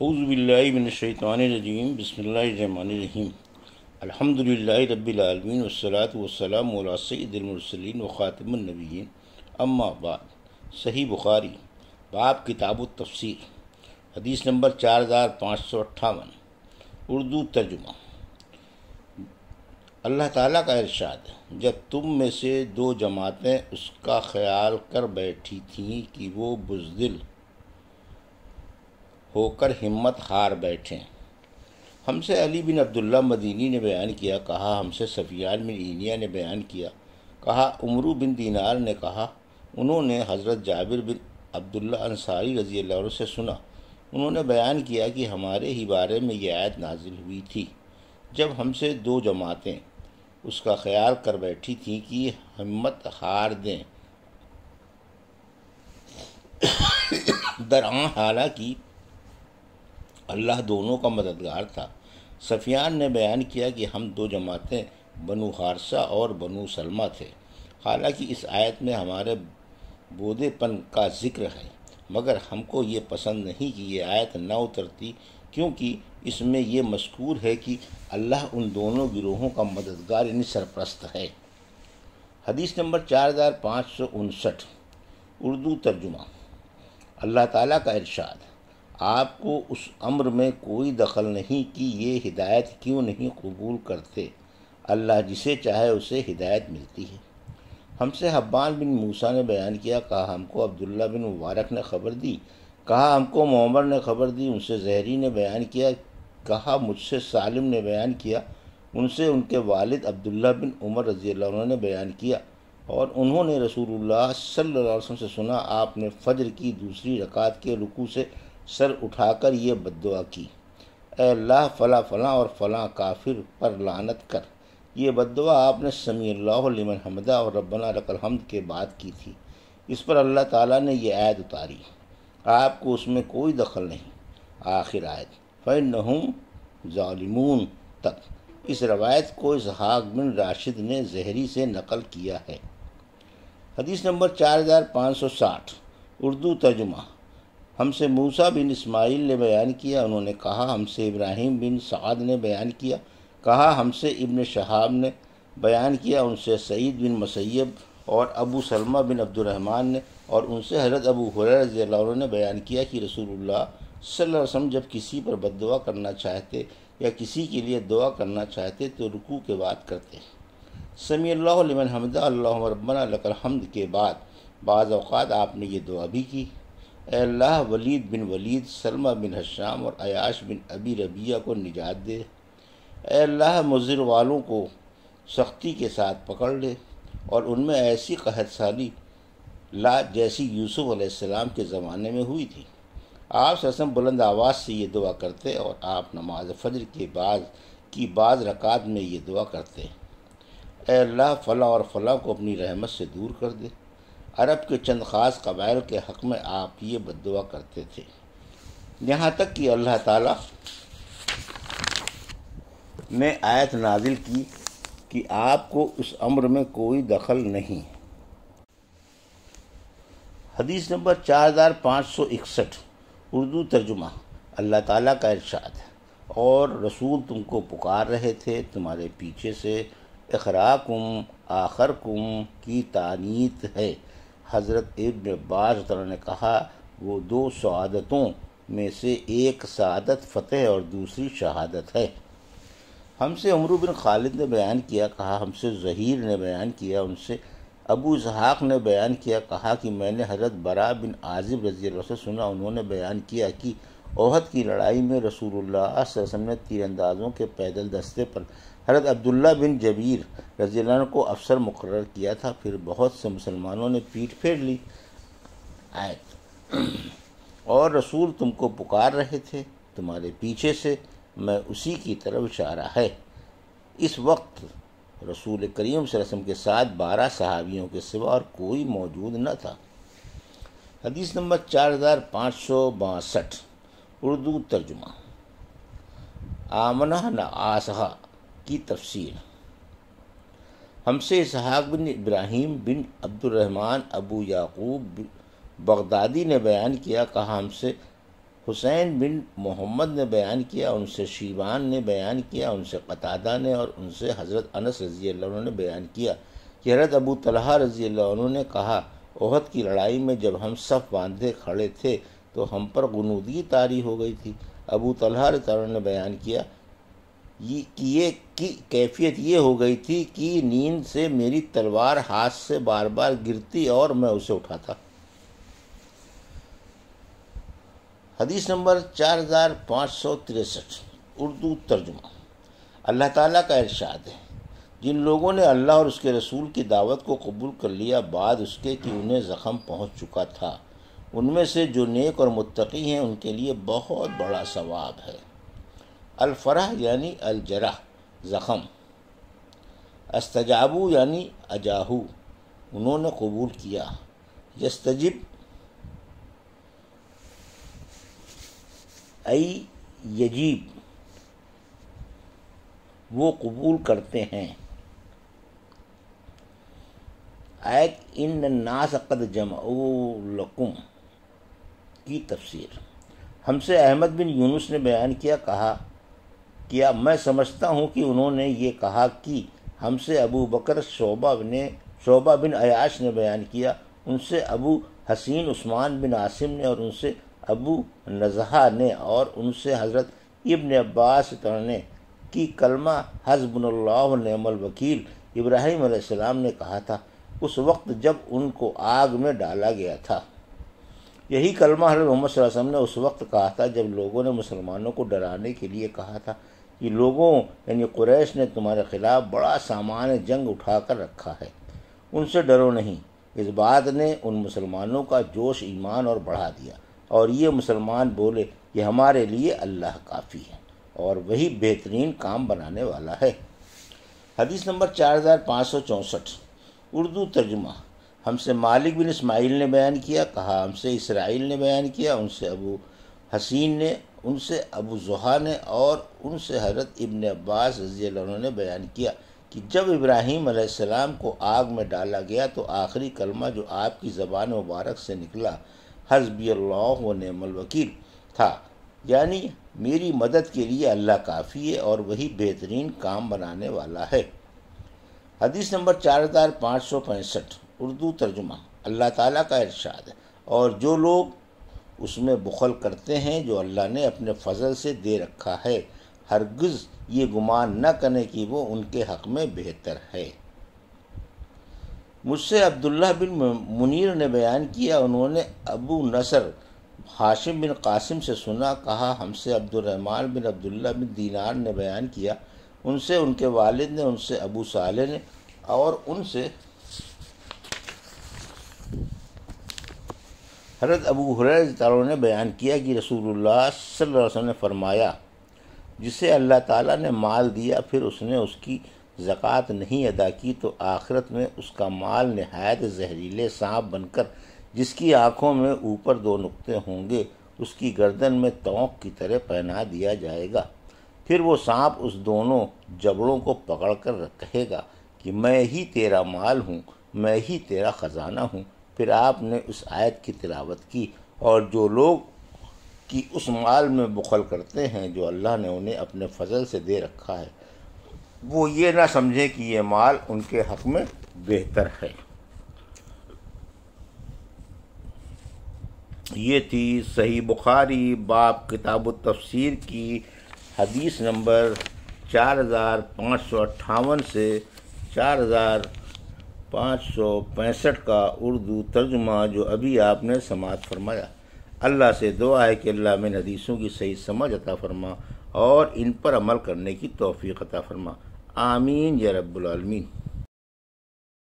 हौज़बिल्लिनशैतवानरजीम बसमीम अलहमदिल्ल रबीआलमीन वसलात वसलाम सैदिलमरसलिन ख़ातमनबीन अम्माबाद सही बुखारी बाप किताब तफसीर हदीस नंबर चार हज़ार पाँच सौ अट्ठावन उर्दू तर्जुमा अल्लाह ताला का इरशाद जब तुम में से दो जमातें उसका ख्याल कर बैठी थीं कि वो बुजदिल होकर हिम्मत हार बैठें हमसे अली बिन अब्दुल्ला मदीनी ने बयान किया कहा हमसे सफियान बिन इनिया ने बयान किया कहा उमरू बिन दीनार ने कहा उन्होंने हज़रत जाबिर बिन अब्दुल्ला अंसारी रजी अल्लाह से सुना उन्होंने बयान किया कि हमारे ही बारे में यह आयत नाजिल हुई थी जब हमसे दो जमातें उसका ख्याल कर बैठी थी कि हिम्मत हार दें दरआ हालांकि अल्लाह दोनों का मददगार था सफियान ने बयान किया कि हम दो जमातें बनु हारसा और बनु सलमा थे हालांकि इस आयत में हमारे बोधेपन का जिक्र है मगर हमको ये पसंद नहीं कि ये आयत न उतरती क्योंकि इसमें ये मशकूर है कि अल्लाह उन दोनों गिरोहों का मददगार यानी सरप्रस्त है हदीस नंबर चार हज़ार पाँच सौ उनसठ उर्दू तर्जुमा अल्लाह ताला का इरशाद आपको उस अम्र में कोई दखल नहीं कि ये हिदायत क्यों नहीं कबूल करते अल्लाह जिसे चाहे उसे हिदायत मिलती है हमसे हब्बान बिन मूसा ने बयान किया कहा हमको अब्दुल्ला बिन मुबारक ने खबर दी कहा हमको मोमर ने खबर दी उनसे जहरी ने बयान किया कहा मुझसे सालिम ने बयान किया उनसे उनके वालिद अब्दुल्ला बिन उमर रजी ने बयान किया और उन्होंने रसूलुल्लाह सल्लल्लाहु अलैहि वसल्लम से सुना आपने फजर की दूसरी रकात के रुकू से सर उठाकर ये बदुआ की अल्लाह फ़ला फ़ला और फ़ला काफिर पर लानत कर ये बदुआ आपने समी लिमन हमदा और रबना रकल हमद के बाद की थी इस पर अल्लाह ताला ने यह आयत उतारी आपको उसमें कोई दखल नहीं आखिर आयत फ़ैन ालिमून तक इस रवायत को इसहाक बिन राशिद ने जहरी से नकल किया है हदीस नंबर चार हज़ार पाँच सौ साठ उर्दू तर्जुमा हमसे मूसा बिन इस्माइल ने बयान किया उन्होंने कहा हमसे इब्राहिम बिन साद ने बयान किया कहा हमसे इब्न शहाब ने बयान किया उनसे सईद बिन मसैब और अबू सलमा बिन अब्दुलरहमान ने और उनसे हजरत अबू हुरर ने बयान किया कि रसूलुल्लाह सल्लल्लाहु अलैहि जब किसी पर बददुआ करना चाहते या किसी के लिए दुआ करना चाहते तो रुकू के बाद करते समी लिमन हमदा अल्लाह रबना हमद के बाद बाज़ अवत आपने ये दुआ भी की अल्लाह वलीद बिन वलीद सलमा बिन हशाम और अयाश बिन अबी रबिया को निजात दे अल्लाह मुजर वालों को सख्ती के साथ पकड़ ले और उनमें ऐसी कहत साली ला जैसी यूसुफ़ अलैहिस्सलाम के ज़माने में हुई थी आप ससम बुलंद आवाज़ से ये दुआ करते और आप नमाज फजर के बाद की बाज़ रकात में ये दुआ करते अल्लाह फ़ला और फ़ला को अपनी रहमत से दूर कर दे अरब के चंद ख़ास कबाइल के हक़ में आप ये बदुआ करते थे यहाँ तक कि अल्लाह ताला ने आयत नाजिल की कि आपको उस अम्र में कोई दखल नहीं हदीस नंबर चार हज़ार पाँच सौ इकसठ उर्दू तर्जुमा अल्लाह ताला का इरशाद और रसूल तुमको पुकार रहे थे तुम्हारे पीछे से अखराकुम आखरकुम की तानीत है हज़रत इब्न बाज ने कहा वो दो शहादतों में से एक शहादत फ़तेह और दूसरी शहादत है हमसे उमर बिन खालिद ने बयान किया कहा हमसे जहीर ने बयान किया उनसे अबू इसहाक़ ने बयान किया कहा कि मैंने हज़रत बरा बिन आजिब रजी से सुना उन्होंने बयान किया कि ओहद की लड़ाई में रसूलुल्लाह वसम ने तीरंदाजों के पैदल दस्ते पर हरत अब्दुल्ला बिन जबीर रजील को अफसर मुकर किया था फिर बहुत से मुसलमानों ने पीठ फेर ली आए और रसूल तुमको पुकार रहे थे तुम्हारे पीछे से मैं उसी की तरफ इशारा है इस वक्त रसूल करीम रसम के साथ बारह सहावियों के सिवा और कोई मौजूद न था हदीस नंबर चार हज़ार पाँच सौ बासठ उर्दू तर्जुमा आमना न आसहा की तफसीर हमसे इसहाक बिन इब्राहिम बिन अब्दुलरहमान अबू याकूब बगदादी ने बयान किया कहा हमसे हुसैन बिन मोहम्मद ने बयान किया उनसे शीबान ने बयान किया उनसे कतादा ने और उनसे हज़रत अनस रज़ी ने बयान किया कि हज़रत अबू तलहा रज़ी ने कहा ओहद की लड़ाई में जब हम सब बांधे खड़े थे तो हम पर गुनुदी तारी हो गई थी अबू तलहा तरण ने बयान किया ये कि ये की कैफियत ये हो गई थी कि नींद से मेरी तलवार हाथ से बार बार गिरती और मैं उसे उठाता हदीस नंबर चार हज़ार पाँच सौ तिरसठ उर्दू तर्जुमा अल्लाह ताला का इरशाद है जिन लोगों ने अल्लाह और उसके रसूल की दावत को कबूल कर लिया बाद उसके कि उन्हें ज़ख़म पहुंच चुका था उनमें से जो नेक और मुत्तकी हैं उनके लिए बहुत बड़ा सवाब है अलफरा यानी अलजरा ज़ख़म अस्तजाबू यानी अजाहू उन्होंने कबूल किया यस्तजिब अई यजीब वो कबूल करते हैं आय इन नास कद ओ लकुम की तफसीर हमसे अहमद बिन यूनुस ने बयान किया कहा किया मैं समझता हूँ कि उन्होंने ये कहा कि हमसे अबू बकर शोबा ने शोबा बिन अयाश ने बयान किया उनसे अबू हसीन उस्मान बिन आसिम ने और उनसे अबू नजहा ने और उनसे हज़रत इब्न अब्बास ने कि कलमा हजबनल्लाह नमल वकील इब्राहिम ने कहा था उस वक्त जब उनको आग में डाला गया था यही कलमा हजरत मोहम्मद वसम ने उस वक्त कहा था जब लोगों ने मुसलमानों को डराने के लिए कहा था कि लोगों यानी कुरैश ने तुम्हारे खिलाफ बड़ा सामान जंग उठा कर रखा है उनसे डरो नहीं इस बात ने उन मुसलमानों का जोश ईमान और बढ़ा दिया और ये मुसलमान बोले कि हमारे लिए अल्लाह काफ़ी है और वही बेहतरीन काम बनाने वाला है हदीस नंबर चार हज़ार पाँच सौ चौंसठ उर्दू तर्जुमा हमसे मालिक बिन इसमाइल ने बयान किया कहा हमसे इसराइल ने बयान किया उनसे अबू हसीन ने उनसे अबू जुहा ने और उनसे हजरत इबन अब्बास रजी ने बयान किया कि जब इब्राहीम सलाम को आग में डाला गया तो आखिरी कलमा जो आपकी ज़बान मुबारक से निकला हजबी अल्लाह वकील था यानी मेरी मदद के लिए अल्लाह काफ़ी है और वही बेहतरीन काम बनाने वाला है हदीस नंबर चार हज़ार पाँच सौ पैंसठ उर्दू तर्जुमा अल्लाह ताला का इरशाद है और जो लोग उसमें बुखल करते हैं जो अल्लाह ने अपने फजल से दे रखा है हरगज़ ये गुमान न करें कि वो उनके हक़ में बेहतर है मुझसे अब्दुल्ला बिन मुनीर ने बयान किया उन्होंने अबू नसर हाशिम बिन कासिम से सुना कहा हमसे अब्दुलरहमान बिन अब्दुल्ला बिन दीनार ने बयान किया उनसे उनके वालिद ने उनसे अबू साले ने और उनसे हरत अबू हुरैर ने बयान किया कि रसूल सल्लल्लाहु ने फरमाया जिसे अल्लाह ताला ने माल दिया फिर उसने उसकी ज़क़़त नहीं अदा की तो आखिरत में उसका माल नहायत जहरीले सांप बनकर जिसकी आँखों में ऊपर दो नुकते होंगे उसकी गर्दन में तोंक की तरह पहना दिया जाएगा फिर वो सांप उस दोनों जबड़ों को पकड़ कर रखेगा कि मैं ही तेरा माल हूँ मैं ही तेरा ख़जाना हूँ फिर आपने उस आयत की तिलावत की और जो लोग कि उस माल में बुखल करते हैं जो अल्लाह ने उन्हें अपने फजल से दे रखा है वो ये ना समझे कि ये माल उनके हक में बेहतर है ये थी सही बुखारी बाप किताब तफसीर की हदीस नंबर चार हज़ार पाँच सौ अट्ठावन से चार हज़ार 565 का उर्दू तर्जुमा जो अभी आपने समात फरमाया अल्लाह से दुआ है कि अल्लाह में हदीसों की सही समझ अता फरमा और इन पर अमल करने की तोफ़ी अता फरमा आमीन या आलमीन